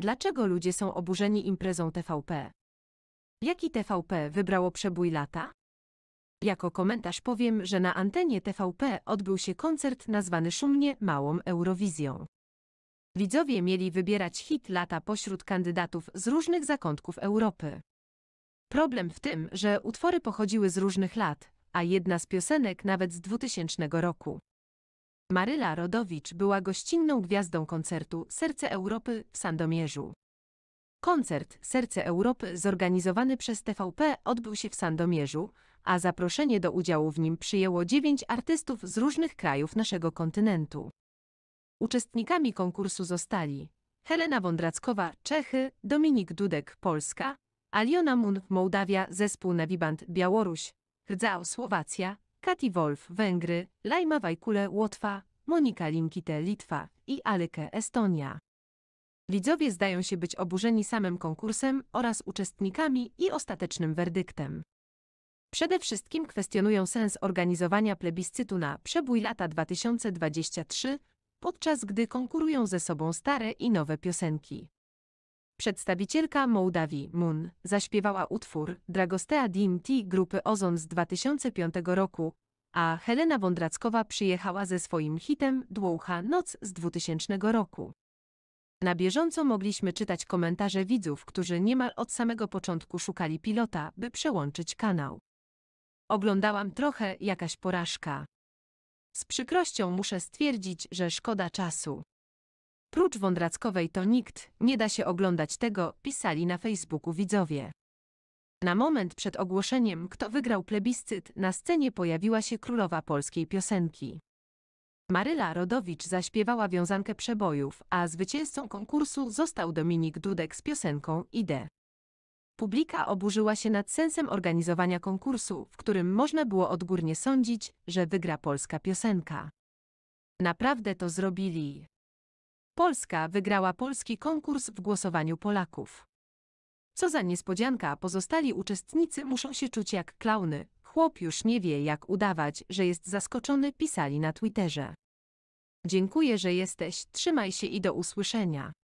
Dlaczego ludzie są oburzeni imprezą TVP? Jaki TVP wybrało przebój lata? Jako komentarz powiem, że na antenie TVP odbył się koncert nazwany szumnie Małą Eurowizją. Widzowie mieli wybierać hit lata pośród kandydatów z różnych zakątków Europy. Problem w tym, że utwory pochodziły z różnych lat, a jedna z piosenek nawet z 2000 roku. Maryla Rodowicz była gościnną gwiazdą koncertu Serce Europy w Sandomierzu. Koncert Serce Europy zorganizowany przez TVP odbył się w Sandomierzu, a zaproszenie do udziału w nim przyjęło dziewięć artystów z różnych krajów naszego kontynentu. Uczestnikami konkursu zostali Helena Wądrackowa, Czechy, Dominik Dudek, Polska, Aliona Mun, Mołdawia, zespół Naviband, Białoruś, Rdzao, Słowacja, Kati Wolf, Węgry, Lajma Wajkule, Łotwa, Monika Limkite, Litwa i Aleke Estonia. Widzowie zdają się być oburzeni samym konkursem oraz uczestnikami i ostatecznym werdyktem. Przede wszystkim kwestionują sens organizowania plebiscytu na przebój lata 2023, podczas gdy konkurują ze sobą stare i nowe piosenki. Przedstawicielka Mołdawii, Mun, zaśpiewała utwór Dragostea T grupy Ozon z 2005 roku, a Helena Wądrackowa przyjechała ze swoim hitem Dłoucha Noc z 2000 roku. Na bieżąco mogliśmy czytać komentarze widzów, którzy niemal od samego początku szukali pilota, by przełączyć kanał. Oglądałam trochę jakaś porażka. Z przykrością muszę stwierdzić, że szkoda czasu. Prócz Wądrackowej to nikt, nie da się oglądać tego, pisali na Facebooku widzowie. Na moment przed ogłoszeniem, kto wygrał plebiscyt, na scenie pojawiła się królowa polskiej piosenki. Maryla Rodowicz zaśpiewała wiązankę przebojów, a zwycięzcą konkursu został Dominik Dudek z piosenką Idę. Publika oburzyła się nad sensem organizowania konkursu, w którym można było odgórnie sądzić, że wygra polska piosenka. Naprawdę to zrobili. Polska wygrała polski konkurs w głosowaniu Polaków. Co za niespodzianka, pozostali uczestnicy muszą się czuć jak klauny. Chłop już nie wie, jak udawać, że jest zaskoczony, pisali na Twitterze. Dziękuję, że jesteś, trzymaj się i do usłyszenia.